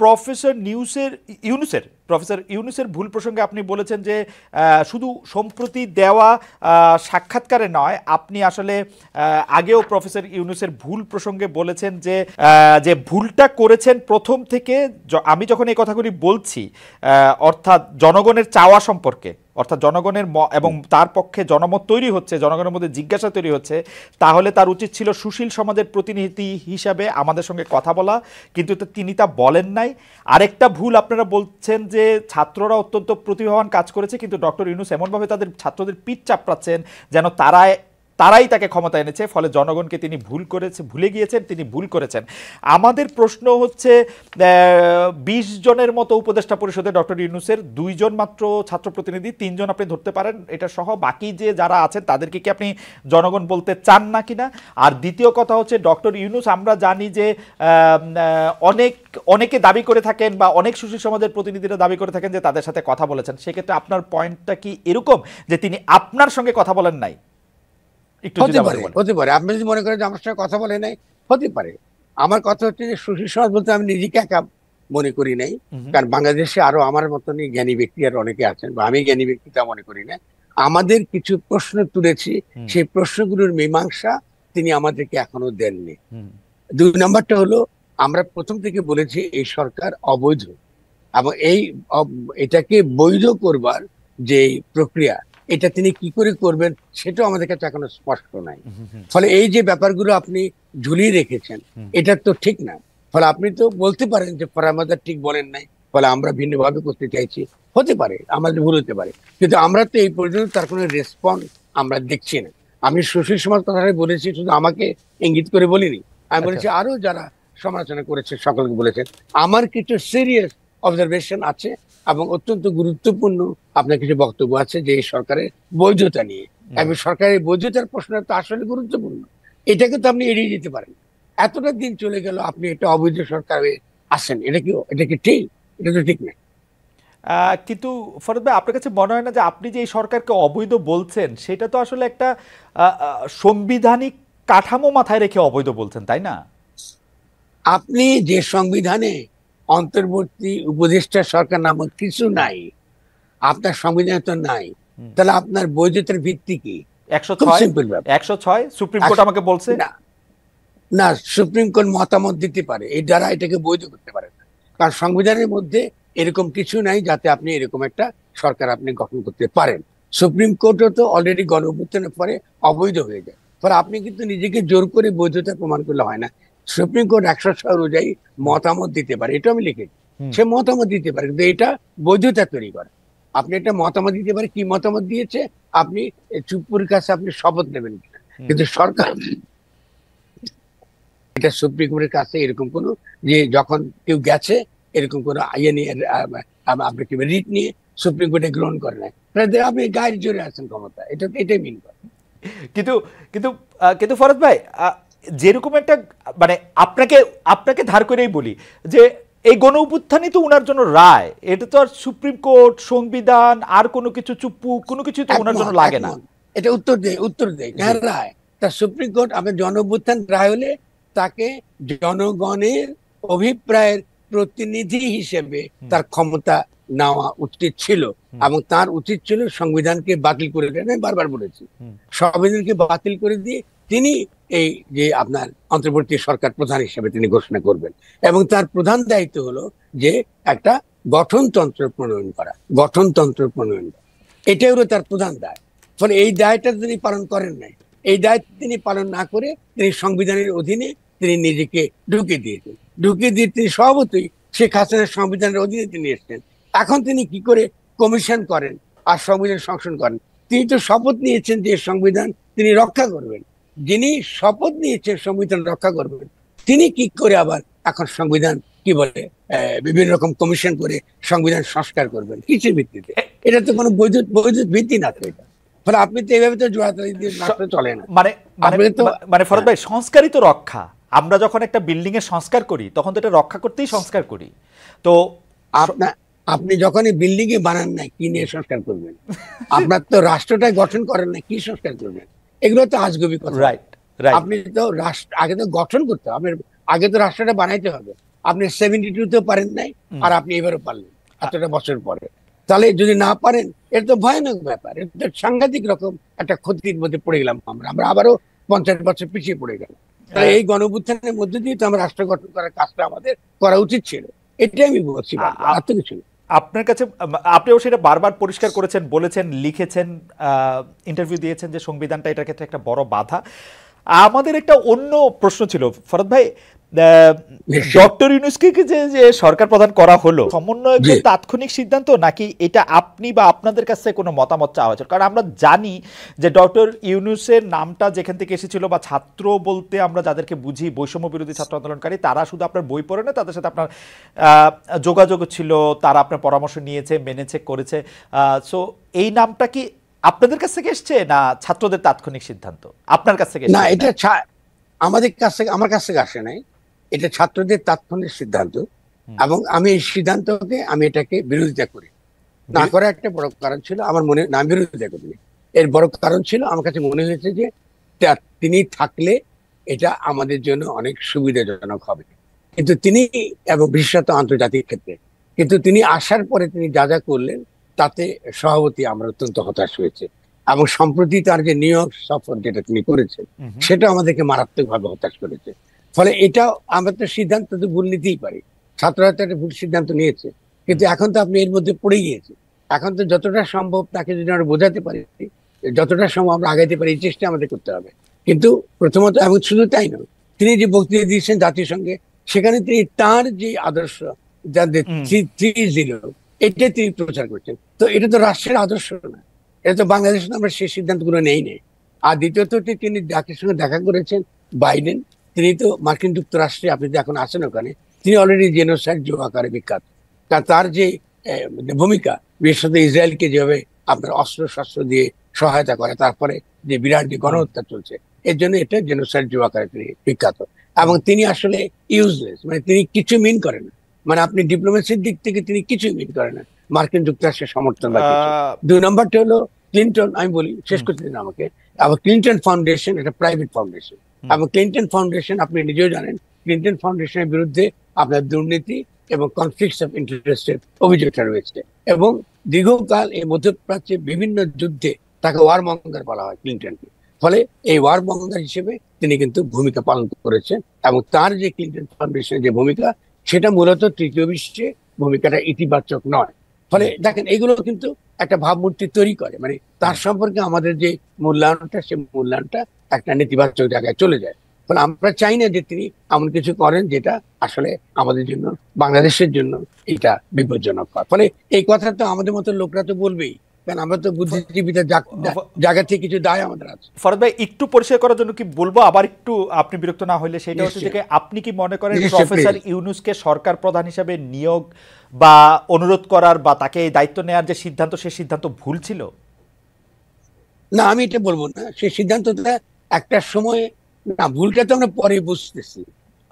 Professor নিউসের ইউনুসের professor ইউনুসের ভুল প্রসঙ্গে আপনি বলেছেন যে শুধু সম্প্রতি দেওয়া সাক্ষাৎকারে নয় আপনি আসলে আগেও প্রফেসর ইউনুসের ভুল প্রসঙ্গে বলেছেন যে যে ভুলটা করেছেন প্রথম থেকে আমি যখন এই কথাগুলি বলছি অর্থাৎ জনগণের চাওয়া সম্পর্কে অর্থাৎ জনগণের এবং তার পক্ষে জনমত তৈরি হচ্ছে জনগণের মধ্যে জিজ্ঞাসা তৈরি হচ্ছে তাহলে তার উচিত ছিল সুশীল সমাজের প্রতিনিধি হিসাবে আমাদের সঙ্গে কথা বলা কিন্তু তিনি তা বলেন নাই আরেকটা ভুল আপনারা বলছেন যে যে ছাত্ররা অত্যন্ত প্রতিভাবান কাজ করেছে কিন্তু ডক্টর ইউনুস এমনভাবে তাদের ছাত্রদের পিঠ চাপড়াচ্ছেন যেন তারা তারাই তাকে ক্ষমতা এনেছে ফলে জনগণকে তিনি ভুল করেছে ভুলে গিয়েছেন তিনি ভুল করেছেন আমাদের প্রশ্ন হচ্ছে বিশ জনের মতো উপদেষ্টা পরিষদে ডক্টর ইউনুসের দুইজন মাত্র ছাত্র প্রতিনিধি তিনজন আপনি ধরতে পারেন এটা সহ বাকি যে যারা আছেন তাদেরকে কি আপনি জনগণ বলতে চান না কিনা আর দ্বিতীয় কথা হচ্ছে ডক্টর ইউনুস আমরা জানি যে অনেক অনেকে দাবি করে থাকেন বা অনেক সুশীল সমাজের প্রতিনিধিরা দাবি করে থাকেন যে তাদের সাথে কথা বলেছেন সেক্ষেত্রে আপনার পয়েন্টটা কি এরকম যে তিনি আপনার সঙ্গে কথা বলেন নাই হতে পারে আপনি যদি মনে করেন যে আমার সঙ্গে কথা বলে নাই হতে পারে আমার কথা হচ্ছে যে সুশীল সমাজ বলতে আমি নিজেকে একা মনে করি নাই কারণ বাংলাদেশে আরো আমার মতনই জ্ঞানী ব্যক্তি আর অনেকে আছেন বা আমি জ্ঞানী ব্যক্তি তা মনে করি না আমাদের কিছু প্রশ্ন তুলেছি সেই প্রশ্নগুলোর মীমাংসা তিনি আমাদেরকে এখনো দেননি দুই নম্বরটা হলো আমরা প্রথম থেকে বলেছি এই সরকার অবৈধ এবং এই এটাকে বৈধ করবার যে প্রক্রিয়া এটা তিনি কি করে করবেন সেটাও আমাদের কাছে এখনো স্পষ্ট নাই ফলে এই যে ব্যাপারগুলো আপনি ঝুলিয়ে রেখেছেন এটা তো ঠিক না ফলে আপনি তো বলতে পারেন যে ফরামাদার ঠিক বলেন নাই ফলে আমরা ভিন্নভাবে করতে চাইছি হতে পারে আমাদের ভুল হতে পারে কিন্তু আমরা তো এই পর্যন্ত তার কোনো রেসপন্স আমরা দেখছি না আমি সুশীল সমাজ বলেছি শুধু আমাকে ইঙ্গিত করে বলিনি আমি আচ্ছা। বলেছি আরো যারা সমালোচনা করেছে সকলকে বলেছেন আমার কিছু সিরিয়াস অবজারভেশন আছে এবং অত্যন্ত গুরুত্বপূর্ণ আপনার কিছু বক্তব্য আছে যে সরকারের বৈধতা নিয়ে এবং সরকারের বৈধতার প্রশ্ন তো আসলে গুরুত্বপূর্ণ এটাকে তো আপনি এড়িয়ে যেতে পারেন এতটা দিন চলে গেল আপনি এটা অবৈধ সরকারে আসেন এটা কি এটা কি ঠিক এটা তো ঠিক না কিন্তু ফরদ ভাই আপনার কাছে মনে হয় না যে আপনি যে এই সরকারকে অবৈধ বলছেন সেটা তো আসলে একটা সংবিধানিক কাঠামো মাথায় রেখে অবৈধ বলছেন তাই না আপনি যে সংবিধানে অন্তর্বর্তী উপদেষ্টা সরকার নামক কিছু নাই আপনার সংবিধান তো নাই তাহলে আপনার বৈধতার ভিত্তি কি না সুপ্রিম কোর্ট মতামত দিতে পারে দ্বারা এটাকে বৈধ করতে পারে কারণ সংবিধানের মধ্যে এরকম কিছু নাই যাতে আপনি এরকম একটা সরকার আপনি গঠন করতে পারেন সুপ্রিম কোর্টও তো অলরেডি গণ পরে অবৈধ হয়ে যায় ফলে আপনি কিন্তু নিজেকে জোর করে বৈধতা প্রমাণ করলে হয় না সুপ্রিম কোর্ট একশো ছয় অনুযায়ী মতামত দিতে পারে এটা আমি লিখেছি সে মতামত দিতে পারে কিন্তু এটা বৈধতা তৈরি করে আপনি একটা মতামত দিতে পারে কি মতামত দিয়েছে আপনি চুপুর কাছে আপনি শপথ নেবেন কিনা কিন্তু সরকার এটা সুপ্রিম কোর্টের কাছে এরকম কোনো যে যখন কেউ গেছে এরকম কোনো আইয়ে নিয়ে আপনি কি রিট নিয়ে সুপ্রিম কোর্টে গ্রহণ করে নেয় আপনি গায়ের জোরে আছেন ক্ষমতা এটা এটাই মিন করে কিন্তু কিন্তু কিন্তু ফরত ভাই যেরকম একটা মানে আপনাকে আপনাকে ধার করেই বলি যে এই গণ উত্থানই তো ওনার জন্য রায় এটা তো আর সুপ্রিম কোর্ট সংবিধান আর কোনো কিছু চুপু কোনো কিছু তো ওনার জন্য লাগে না এটা উত্তর দেয় উত্তর দেয় হ্যাঁ, কার রায় তা সুপ্রিম কোর্ট আপনার জন রায় হলে তাকে জনগণের অভিপ্রায়ের প্রতিনিধি হিসেবে তার ক্ষমতা নেওয়া উচিত ছিল এবং তার উচিত ছিল সংবিধানকে বাতিল করে দেন আমি বারবার বলেছি সংবিধানকে বাতিল করে দিয়ে তিনি এই যে আপনার অন্তর্বর্তী সরকার প্রধান হিসেবে তিনি ঘোষণা করবেন এবং তার প্রধান দায়িত্ব হলো যে একটা গঠনতন্ত্র প্রণয়ন করা গঠনতন্ত্র প্রণয়ন করা এটাই হলো তার প্রধান দায় ফলে এই দায়টা তিনি পালন করেন নাই এই দায়িত্ব তিনি পালন না করে তিনি সংবিধানের অধীনে তিনি নিজেকে ঢুকে দিয়েছেন ঢুকে দিয়ে তিনি সভাপতি শেখ হাসিনার সংবিধানের অধীনে তিনি এসছেন এখন তিনি কি করে কমিশন করেন আর সংবিধান সংশোধন করেন তিনি তো শপথ নিয়েছেন যে সংবিধান তিনি রক্ষা করবেন যিনি শপথ নিয়েছে সংবিধান রক্ষা করবেন তিনি কি করে আবার এখন সংবিধান কি বলে বিভিন্ন রকম কমিশন করে সংবিধান সংস্কার করবেন কিছু ভিত্তিতে এটা তো কোনো বৈদ্যুত বৈদ্যুত ভিত্তি না তো এটা ফলে আপনি তো এইভাবে তো জোড়াতালি দিয়ে চলে না মানে মানে, মানে ফরত ভাই হ্যাঁ। সংস্কারই তো রক্ষা আমরা যখন একটা বিল্ডিং এর সংস্কার করি তখন তো এটা রক্ষা করতেই সংস্কার করি তো আপনি যখনই বিল্ডিং এ বানান না কি নিয়ে সংস্কার করবেন আপনার তো রাষ্ট্রটাই গঠন করেন না কি সংস্কার করবেন এগুলো তো আজগবি কথা রাইট আপনি তো রাষ্ট্র আগে তো গঠন করতে হবে আগে তো রাষ্ট্রটা বানাইতে হবে আপনি সেভেন্টি টু টুতেও পারেন নাই আর আপনি এবারও পারলেন এতটা বছর পরে তাহলে যদি না পারেন এটা তো ভয়ানক ব্যাপার সাংঘাতিক রকম একটা ক্ষতির মধ্যে পড়ে গেলাম আমরা আমরা আবারও পঞ্চাশ বছর পিছিয়ে পড়ে গেলাম তাহলে এই গণবুত্থানের মধ্যে দিয়ে তো আমরা রাষ্ট্র গঠন করার কাজটা আমাদের করা উচিত ছিল এটাই আমি বলছি আর তো কিছু না আপনার কাছে আপনিও সেটা বারবার পরিষ্কার করেছেন বলেছেন লিখেছেন ইন্টারভিউ দিয়েছেন যে সংবিধানটা এটার ক্ষেত্রে একটা বড় বাধা আমাদের একটা অন্য প্রশ্ন ছিল ফরদ ভাই ডক্টর ইউনুসকে যে যে সরকার প্রদান করা হলো সমন্বয় তাৎক্ষণিক সিদ্ধান্ত নাকি এটা আপনি বা আপনাদের কাছে কোনো মতামত চাওয়া হয়েছিল কারণ আমরা জানি যে ডক্টর ইউনুসের নামটা যেখান থেকে এসেছিল বা ছাত্র বলতে আমরা যাদেরকে বুঝি বৈষম্য বিরোধী ছাত্র আন্দোলনকারী তারা শুধু আপনার বই পড়ে না তাদের সাথে আপনার যোগাযোগ ছিল তারা আপনার পরামর্শ নিয়েছে মেনেছে করেছে সো এই নামটা কি আপনাদের কাছ থেকে এসছে না ছাত্রদের তাৎক্ষণিক সিদ্ধান্ত আপনার কাছ থেকে না এটা আমাদের কাছ থেকে আমার কাছ থেকে আসে নাই এটা ছাত্রদের তাৎক্ষণিক সিদ্ধান্ত এবং আমি এই সিদ্ধান্তকে আমি এটাকে বিরোধিতা করি না করা একটা বড় কারণ ছিল আমার মনে না বিরোধিতা করি এর বড় কারণ ছিল আমার কাছে মনে হয়েছে যে তিনি থাকলে এটা আমাদের জন্য অনেক সুবিধাজনক হবে কিন্তু তিনি এবং বিশেষত আন্তর্জাতিক ক্ষেত্রে কিন্তু তিনি আসার পরে তিনি যা যা করলেন তাতে সভাপতি আমরা অত্যন্ত হতাশ হয়েছে এবং সম্প্রতি তার যে নিউ ইয়র্ক সফর যেটা তিনি করেছেন সেটা আমাদেরকে মারাত্মকভাবে হতাশ করেছে ফলে এটা আমরা তো সিদ্ধান্ত তো ভুল নিতেই পারি ছাত্ররা তো একটা ভুল সিদ্ধান্ত নিয়েছে কিন্তু এখন তো আপনি এর মধ্যে পড়ে গিয়েছে এখন তো যতটা সম্ভব তাকে যদি আমরা বোঝাতে পারি যতটা সম্ভব আমরা আগাইতে পারি এই চেষ্টা আমাদের করতে হবে কিন্তু প্রথমত এবং শুধু তাই নয় তিনি যে বক্তৃতা দিয়েছেন জাতিসংঘে সেখানে তিনি তার যে আদর্শ দিল এটা তিনি প্রচার করছেন তো এটা তো রাষ্ট্রের আদর্শ না এটা তো বাংলাদেশ আমরা সেই সিদ্ধান্তগুলো নেই নেই আর দ্বিতীয়ত তিনি জাতিসংঘে দেখা করেছেন বাইডেন তিনি তো মার্কিন যুক্তরাষ্ট্রে আপনি এখন আছেন ওখানে তিনি অলরেডি জেনোসাইড যে আকারে বিখ্যাত তা তার যে মানে ভূমিকা বিশেষত ইসরায়েলকে যেভাবে আপনার অস্ত্র শস্ত্র দিয়ে সহায়তা করে তারপরে যে বিরাট যে গণহত্যা চলছে এর জন্য এটা জেনোসাইড যে আকারে তিনি বিখ্যাত এবং তিনি আসলে ইউজলেস মানে তিনি কিছু মিন করেন না মানে আপনি ডিপ্লোমেসির দিক থেকে তিনি কিছুই মিন করেন না মার্কিন যুক্তরাষ্ট্রের সমর্থন দুই নম্বরটা হলো ক্লিন্টন আমি বলি শেষ করতে দিন আমাকে আবার ক্লিন্টন ফাউন্ডেশন এটা প্রাইভেট ফাউন্ডেশন এবং ক্লিন্টন ফাউন্ডেশন আপনি নিজেও জানেন ক্লিন্টন ফাউন্ডেশনের বিরুদ্ধে আপনার দুর্নীতি এবং কনফ্লিক্ট অফ ইন্টারেস্টের অভিযোগটা রয়েছে এবং দীর্ঘকাল এই মধ্যপ্রাচ্যে বিভিন্ন যুদ্ধে তাকে ওয়ার মঙ্গার বলা হয় ক্লিন্টনকে ফলে এই ওয়ার মঙ্গার হিসেবে তিনি কিন্তু ভূমিকা পালন করেছেন এবং তার যে ক্লিন্টন ফাউন্ডেশনের যে ভূমিকা সেটা মূলত তৃতীয় বিশ্বে ভূমিকাটা ইতিবাচক নয় ফলে দেখেন এগুলো কিন্তু একটা ভাবমূর্তি তৈরি করে মানে তার সম্পর্কে আমাদের যে মূল্যায়নটা সে মূল্যায়নটা একটা নেতিবাচক জায়গায় চলে যায় ফলে আমরা চাই না যে তিনি এমন কিছু করেন যেটা আসলে আমাদের জন্য বাংলাদেশের জন্য এটা বিপজ্জনক হয় ফলে এই কথা তো আমাদের মতো লোকরা তো বলবেই কারণ আমরা তো বুদ্ধিজীবীদের জায়গা থেকে কিছু দায় আমাদের আছে ফরদ ভাই একটু পরিষ্কার করার জন্য কি বলবো আবার একটু আপনি বিরক্ত না সেটা হচ্ছে যে আপনি কি মনে করেন প্রফেসর ইউনুসকে সরকার প্রধান হিসাবে নিয়োগ বা অনুরোধ করার বা তাকে দায়িত্ব নেওয়ার যে সিদ্ধান্ত সে সিদ্ধান্ত ভুল ছিল না আমি এটা বলবো না সেই সিদ্ধান্তটা একটা সময় না ভুলটা তো আমরা পরে বুঝতেছি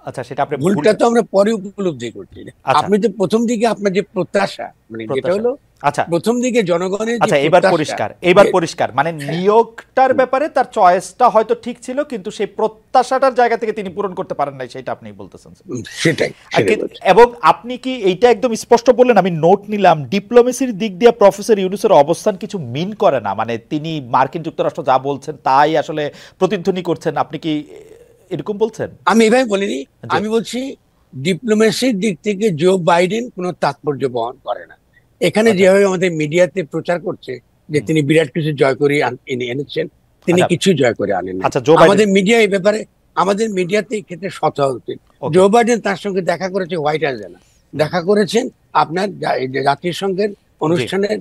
আচ্ছা সেটা আপনি ভুলটা তো আমরা পরে উপলব্ধি করছি আচ্ছা। আপনি তো প্রথম দিকে আপনার যে প্রত্যাশা মানে যেটা হলো আচ্ছা প্রথম দিকে জনগণের আচ্ছা এবার পরিষ্কার এবার পরিষ্কার মানে হ্যাঁ। নিয়োগটার ব্যাপারে তার চয়েসটা হয়তো ঠিক ছিল কিন্তু সেই প্রত্যাশাটার জায়গা থেকে তিনি পূরণ করতে পারেন নাই সেটা আপনি বলতেছেন সেটাই এবং আপনি কি এইটা একদম স্পষ্ট বললেন আমি নোট নিলাম ডিপ্লোমেসির দিক দিয়ে প্রফেসর ইউনুসের অবস্থান কিছু মিন করে না মানে তিনি মার্কিন যুক্তরাষ্ট্র যা বলছেন তাই আসলে প্রতিধ্বনি করছেন আপনি কি এরকম বলছেন আমি এভাবে বলিনি আমি বলছি ডিপ্লোমেসির দিক থেকে জো বাইডেন কোনো তাৎপর্য বহন করে না এখানে আচ্ছা। যেভাবে আমাদের মিডিয়াতে প্রচার করছে যে তিনি বিরাট কিছু জয় করে এনে এনেছেন তিনি আচ্ছা। কিছু জয় করে আনেন আচ্ছা, আমাদের মিডিয়া এই ব্যাপারে আমাদের মিডিয়াতে এই ক্ষেত্রে সত উচিত জো বাইডেন তার সঙ্গে দেখা করেছে হোয়াইট হাউসে না দেখা করেছেন আপনার জাতিসংঘের অনুষ্ঠানের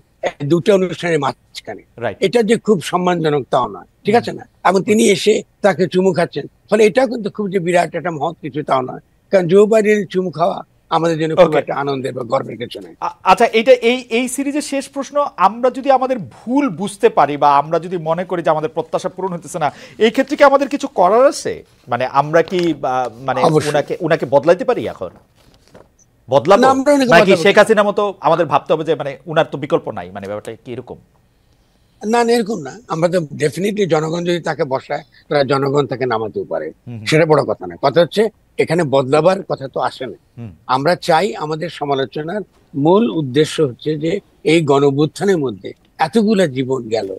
দুটো অনুষ্ঠানের মাঝখানে এটা যে খুব সম্মানজনক তাও নয় ঠিক আছে না এবং তিনি এসে তাকে চুমু খাচ্ছেন ফলে এটা কিন্তু খুব যে বিরাট একটা মহৎ কিছু তাও নয় কারণ জো বাইডেন চুমু খাওয়া আমাদের জন্য খুব একটা আনন্দের বা গর্বের কিছু নাই আচ্ছা এটা এই এই সিরিজের শেষ প্রশ্ন আমরা যদি আমাদের ভুল বুঝতে পারি বা আমরা যদি মনে করি যে আমাদের প্রত্যাশা পূরণ হতেছে না এই ক্ষেত্রে কি আমাদের কিছু করার আছে মানে আমরা কি মানে উনাকে উনাকে বদলাইতে পারি এখন বদলাবো নাকি শেখ হাসিনা মতো আমাদের ভাবতে হবে যে মানে উনার তো বিকল্প নাই মানে ব্যাপারটা কি এরকম না এরকম না আমাদের ডেফিনেটলি জনগণ যদি তাকে বসায় তাহলে জনগণ তাকে নামাতেও পারে সেটা বড় কথা না কথা হচ্ছে এখানে বদলাবার কথা তো আসে না আমরা চাই আমাদের সমালোচনার মূল উদ্দেশ্য হচ্ছে যে এই গণবুত্থানের মধ্যে এতগুলা জীবন গেল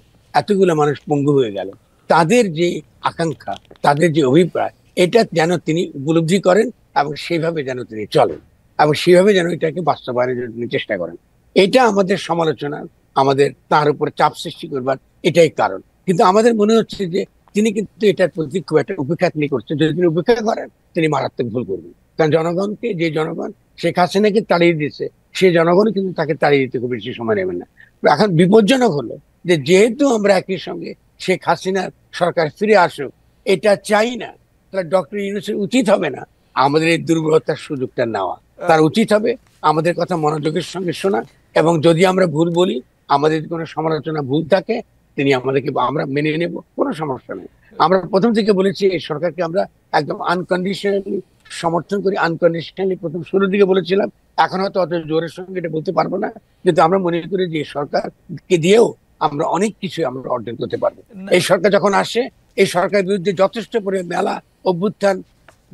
এতগুলা মানুষ পঙ্গু হয়ে গেল তাদের যে আকাঙ্ক্ষা তাদের যে অভিপ্রায় এটা যেন তিনি উপলব্ধি করেন এবং সেইভাবে যেন তিনি চলেন এবং সেইভাবে যেন এটাকে বাস্তবায়নের জন্য চেষ্টা করেন এটা আমাদের সমালোচনার আমাদের তার উপর চাপ সৃষ্টি করবার এটাই কারণ কিন্তু আমাদের মনে হচ্ছে যে তিনি কিন্তু এটার প্রতি খুব একটা উপেক্ষা নিয়ে করছেন যদি তিনি উপেক্ষা করেন তিনি মারাত্মক ভুল করবেন কারণ জনগণকে যে জনগণ শেখ হাসিনাকে তাড়িয়ে দিয়েছে সে জনগণ কিন্তু তাকে তাড়িয়ে দিতে খুব বেশি সময় নেবেন না এখন বিপজ্জনক হলো যে যেহেতু আমরা একই সঙ্গে শেখ হাসিনার সরকার ফিরে আসুক এটা চাই না তাহলে ডক্টর ইউনুসের উচিত হবে না আমাদের এই দুর্বলতার সুযোগটা নেওয়া তার উচিত হবে আমাদের কথা মনোযোগের সঙ্গে শোনা এবং যদি আমরা ভুল বলি আমাদের কোনো সমালোচনা ভুল থাকে তিনি আমাদেরকে আমরা মেনে নেব কোনো সমস্যা নেই আমরা প্রথম থেকে বলেছি এই সরকারকে আমরা একদম আনকন্ডিশনালি সমর্থন করি আনকন্ডিশনালি প্রথম শুরুর দিকে বলেছিলাম এখন হয়তো অত জোরের সঙ্গে এটা বলতে পারবো না কিন্তু আমরা মনে করি যে সরকারকে দিয়েও আমরা অনেক কিছু আমরা অর্জন করতে পারবো এই সরকার যখন আসে এই সরকারের বিরুদ্ধে যথেষ্ট করে মেলা অভ্যুত্থান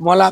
মলা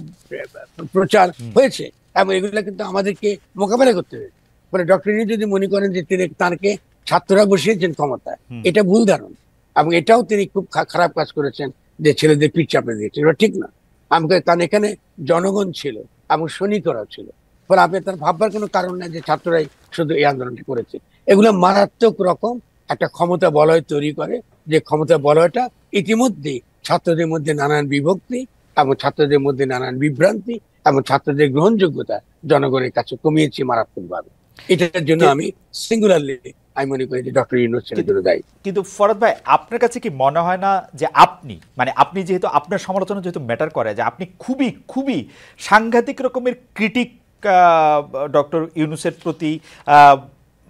প্রচার হয়েছে এবং এগুলো কিন্তু আমাদেরকে মোকাবেলা করতে হবে ফলে ডক্টর যদি মনে করেন যে তিনি তাঁকে ছাত্ররা বসিয়েছেন ক্ষমতায় এটা ভুল ধারণা এবং এটাও তিনি খুব খারাপ কাজ করেছেন যে ছেলেদের পিঠ চাপে দিয়েছেন এটা ঠিক না আমাকে কারণ এখানে জনগণ ছিল এবং সৈনিকরা ছিল ফলে আপনি তার ভাববার কোনো কারণ নেই যে ছাত্ররাই শুধু এই আন্দোলনটি করেছে এগুলো মারাত্মক রকম একটা ক্ষমতা বলয় তৈরি করে যে ক্ষমতা বলয়টা ইতিমধ্যে ছাত্রদের মধ্যে নানান বিভক্তি এবং ছাত্রদের মধ্যে নানান বিভ্রান্তি এবং ছাত্রদের গ্রহণযোগ্যতা জনগণের কাছে কমিয়েছে মারাত্মকভাবে এটার জন্য আমি সিঙ্গুলারলি আমি মনে করি যে ডক্টর ইউনুস জন্য দায়ী কিন্তু ফরদ ভাই আপনার কাছে কি মনে হয় না যে আপনি মানে আপনি যেহেতু আপনার সমালোচনা যেহেতু ম্যাটার করে যে আপনি খুবই খুবই সাংঘাতিক রকমের ক্রিটিক ডক্টর ইউনুসের প্রতি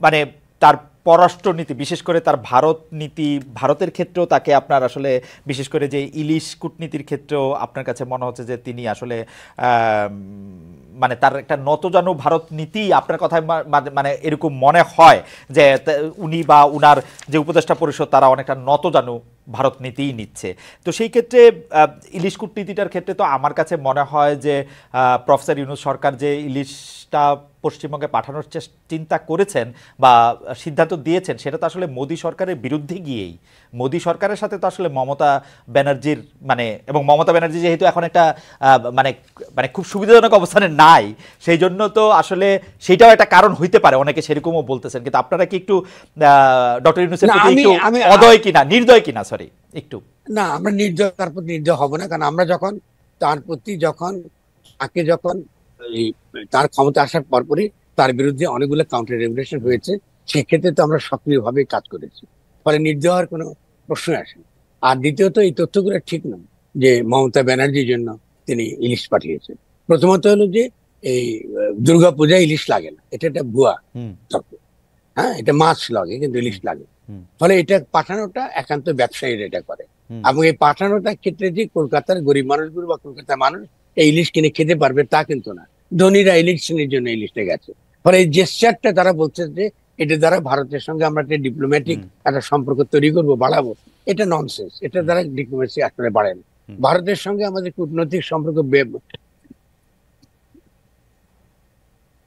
মানে তার পররাষ্ট্রনীতি বিশেষ করে তার ভারত নীতি ভারতের ক্ষেত্রেও তাকে আপনার আসলে বিশেষ করে যে ইলিশ কূটনীতির ক্ষেত্রেও আপনার কাছে মনে হচ্ছে যে তিনি আসলে মানে তার একটা নতজানু ভারত নীতি আপনার কথায় মানে এরকম মনে হয় যে উনি বা উনার যে উপদেষ্টা পরিষদ তারা অনেকটা নতজানু ভারত নীতিই নিচ্ছে তো সেই ক্ষেত্রে ইলিশ কূটনীতিটার ক্ষেত্রে তো আমার কাছে মনে হয় যে প্রফেসর ইউনুস সরকার যে ইলিশটা পশ্চিমবঙ্গে পাঠানোর চিন্তা করেছেন বা সিদ্ধান্ত দিয়েছেন সেটা তো আসলে মোদী সরকারের বিরুদ্ধে গিয়েই মোদী সরকারের সাথে তো আসলে মমতা ব্যানার্জির মানে এবং মমতা ব্যানার্জি যেহেতু এখন একটা মানে মানে খুব সুবিধাজনক অবস্থানে নাই সেই জন্য তো আসলে সেটাও একটা কারণ হইতে পারে অনেকে সেরকমও বলতেছেন কিন্তু আপনারা কি একটু ডক্টর ইউনুসের একটু অদয় কিনা নির্দয় কিনা সরি একটু না আমরা নির্দয় তারপর নির্দয় হব না কারণ আমরা যখন তার প্রতি যখন তাকে যখন তার ক্ষমতা আসার পরপরই তার বিরুদ্ধে অনেকগুলো কাউন্টার রেগুলেশন হয়েছে সেক্ষেত্রে তো আমরা সক্রিয়ভাবে কাজ করেছি ফলে নির্দেহের কোনো প্রশ্ন আসেনি আর দ্বিতীয়ত এই তথ্যগুলো ঠিক নয় যে মমতা ব্যানার্জির জন্য তিনি ইলিশ পাঠিয়েছেন প্রথমত হলো যে এই দুর্গা পূজায় ইলিশ লাগে না এটা একটা ভুয়া তর্ক হ্যাঁ এটা মাছ লাগে কিন্তু ইলিশ লাগে ফলে এটা পাঠানোটা একান্ত ব্যবসায়ীরা এটা করে এবং এই পাঠানোটার ক্ষেত্রে যে কলকাতার গরিব মানুষগুলো বা কলকাতার মানুষ এই ইলিশ কিনে খেতে পারবে তা কিন্তু না ধনীরা ইলেকশনের জন্য এই লিস্টে গেছে ফলে এই জেস্টারটা তারা বলছে যে এটা দ্বারা ভারতের সঙ্গে আমরা একটা ডিপ্লোম্যাটিক একটা সম্পর্ক তৈরি করবো বাড়াবো এটা ননসেন্স এটা দ্বারা ডিপ্লোম্যাসি আসলে বাড়ে না ভারতের সঙ্গে আমাদের কূটনৈতিক সম্পর্ক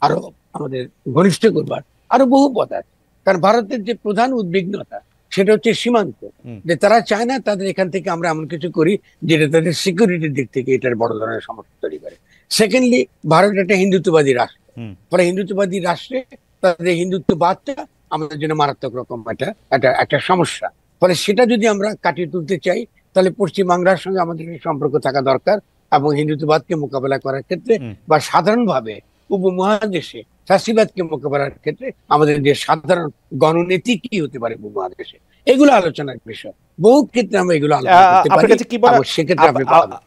আরো আমাদের ঘনিষ্ঠ করবার আরো বহু পথ আছে কারণ ভারতের যে প্রধান উদ্বিগ্নতা সেটা হচ্ছে সীমান্ত যে তারা চায় না তাদের এখান থেকে আমরা এমন কিছু করি যেটা তাদের সিকিউরিটির দিক থেকে এটার বড় ধরনের সমস্যা তৈরি করে সেকেন্ডলি ভারত একটা হিন্দুত্ববাদী রাষ্ট্র ফলে হিন্দুত্ববাদী রাষ্ট্রে তাদের হিন্দুত্ববাদটা আমাদের জন্য মারাত্মক রকম একটা একটা একটা সমস্যা ফলে সেটা যদি আমরা কাটিয়ে তুলতে চাই তাহলে পশ্চিমবাংলার সঙ্গে আমাদের সম্পর্ক থাকা দরকার এবং হিন্দুত্ববাদকে মোকাবেলা করার ক্ষেত্রে বা সাধারণভাবে উপমহাদেশে ফ্যাসিবাদকে মোকাবেলার ক্ষেত্রে আমাদের যে সাধারণ গণনীতি কি হতে পারে উপমহাদেশে এগুলো আলোচনার বিষয় বহু নামে এগুলো আপনার কাছে কি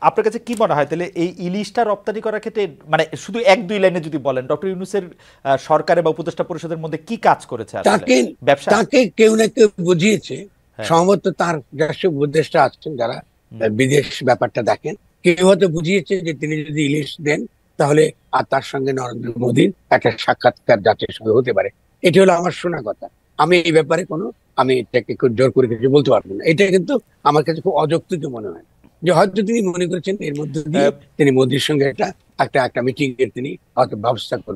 আপনার কাছে কি হয় তাহলে এই ইলিশটা রপ্তানি করার ক্ষেত্রে মানে শুধু এক দুই লাইনে যদি বলেন সরকারে বা পরিষদের মধ্যে কি কাজ করেছে তাকে কেউ না কেউ বুঝিয়েছে হ্যাঁ। তার যারা বিদেশ ব্যাপারটা দেখেন কেউ হয়তো বুঝিয়েছে যে তিনি যদি ইলিশ দেন তাহলে আর তার সঙ্গে নরেন্দ্র মোদীর একটা সাক্ষাৎকার জাতির সঙ্গে হতে পারে এটি হলো আমার শোনা কথা আমি এই ব্যাপারে কোনো আমি এটাকে খুব জোর করে কিছু বলতে পারবো না এটা কিন্তু আমার কাছে খুব অযৌক্তিক মনে হয় যে হয়তো তিনি মনে করেছেন এর মধ্যে দিয়ে তিনি মোদির সঙ্গে একটা একটা একটা মিটিং এর তিনি হয়তো ব্যবস্থা করবেন